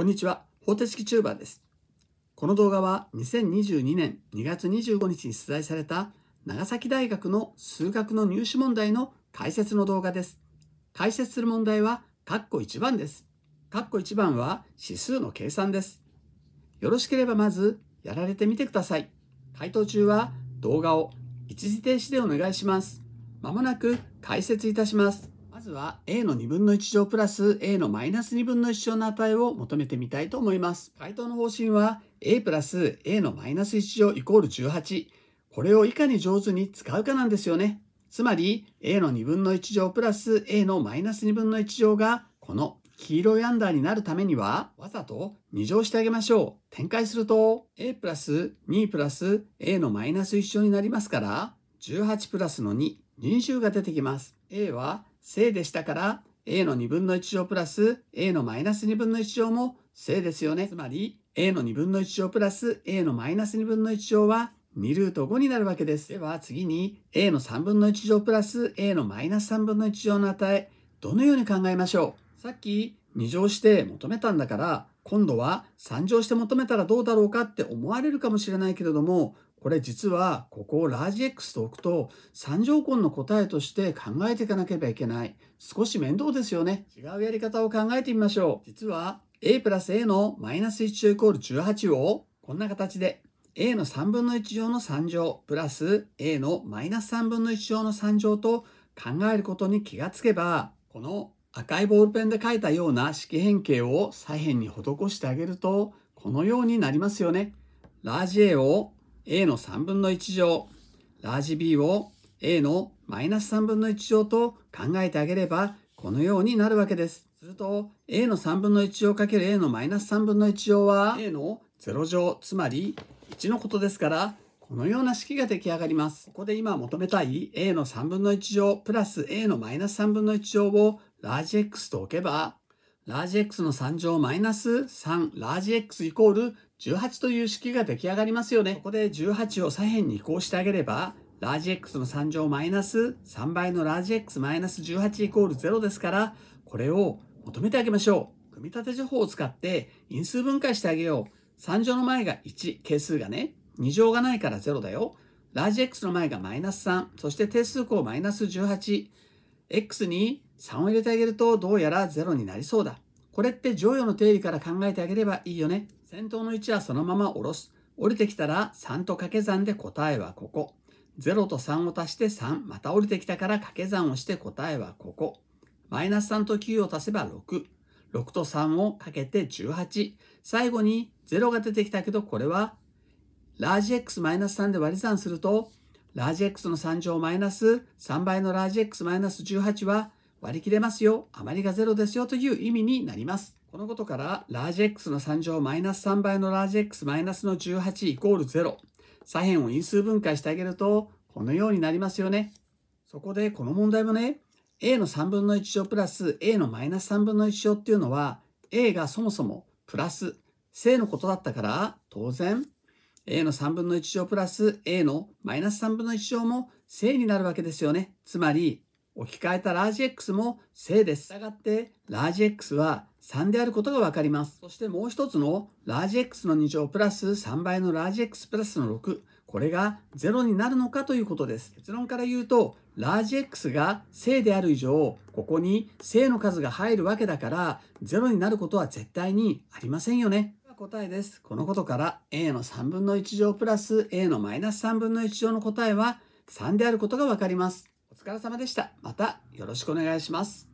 こんにちは、法程式チューバーです。この動画は2022年2月25日に出題された長崎大学の数学の入試問題の解説の動画です。解説する問題は括弧1番です。括弧1番は指数の計算です。よろしければまずやられてみてください。回答中は動画を一時停止でお願いします。まもなく解説いたします。まずは a の2分の1乗プラス a のマイナス2分の1乗の値を求めてみたいと思います。回答の方針は a プラス a のマイナス1乗イコール18。これをいかに上手に使うかなんですよね。つまり a の2分の1乗プラス a のマイナス2分の1乗がこの黄色いアンダーになるためにはわざと2乗してあげましょう。展開すると a プラス2プラス a のマイナス1乗になりますから18プラスの2、20が出てきます。a は正でしたから a の2分の1乗プラス a のマイナス2分の1乗も正ですよね。つまり a の2分の1乗プラス a のマイナス2分の1乗は2ルート5になるわけです。では次に a の3分の1乗プラス a のマイナス3分の1乗の値どのように考えましょうさっき2乗して求めたんだから今度は3乗して求めたらどうだろうかって思われるかもしれないけれどもこれ実はここをラージ X と置くと3乗根の答えとして考えていかなければいけない少し面倒ですよね違うやり方を考えてみましょう実は a プラス a のマイナス1イコール18をこんな形で a の3分の1乗の3乗プラス a のマイナス3分の1乗の3乗と考えることに気がつけばこの赤いボールペンで書いたような式変形を左辺に施してあげるとこのようになりますよね。ラージ A を a の3分の1乗、ラージ b を a のマイナス3分の1乗と考えてあげれば、このようになるわけです。すると、a の3分の1乗かける a のマイナス3分の1乗は、a の0乗、つまり1のことですから、このような式が出来上がります。ここで今求めたい a の3分の1乗プラス a のマイナス3分の1乗をラージ x と置けば、ラージ x の3乗マイナス3ラージ x イコール18という式が出来上がりますよね。ここで18を左辺に移行してあげれば、ラージ X の3乗マイナス3倍のラージ X マイナス18イコール0ですから、これを求めてあげましょう。組み立て情報を使って因数分解してあげよう。3乗の前が1、係数がね。2乗がないから0だよ。ラージ X の前がマイナス3、そして定数項マイナス18。X に3を入れてあげるとどうやら0になりそうだ。これって乗用の定理から考えてあげればいいよね。先頭の1はそのまま下ろす。降りてきたら3と掛け算で答えはここ。0と3を足して3。また降りてきたから掛け算をして答えはここ。マイナス3と9を足せば6。6と3をかけて18。最後に0が出てきたけど、これはラージ X マイナス3で割り算すると、ラージ X の3乗マイナス3倍のラージ X マイナス18は割り切れますよ、余りがゼロですよという意味になります。このことから、ラージ X の3乗マイナス3倍のラージ X マイナスの18イコール0。左辺を因数分解してあげると、このようになりますよね。そこでこの問題もね、a の3分の1乗プラス a のマイナス3分の1乗っていうのは、a がそもそもプラス正のことだったから、当然、a の3分の1乗プラス a のマイナス3分の1乗も正になるわけですよね。つまり、置き換えたラージ X も正です。従って、ラージ X は3であることがわかります。そしてもう一つの、ラージ X の2乗プラス3倍のラージ X プラスの6、これが0になるのかということです。結論から言うと、ラージ X が正である以上、ここに正の数が入るわけだから、0になることは絶対にありませんよね。答えです。このことから A の3分の1乗プラス A のマイナス3分の1乗の答えは3であることがわかります。お疲れ様でした。またよろしくお願いします。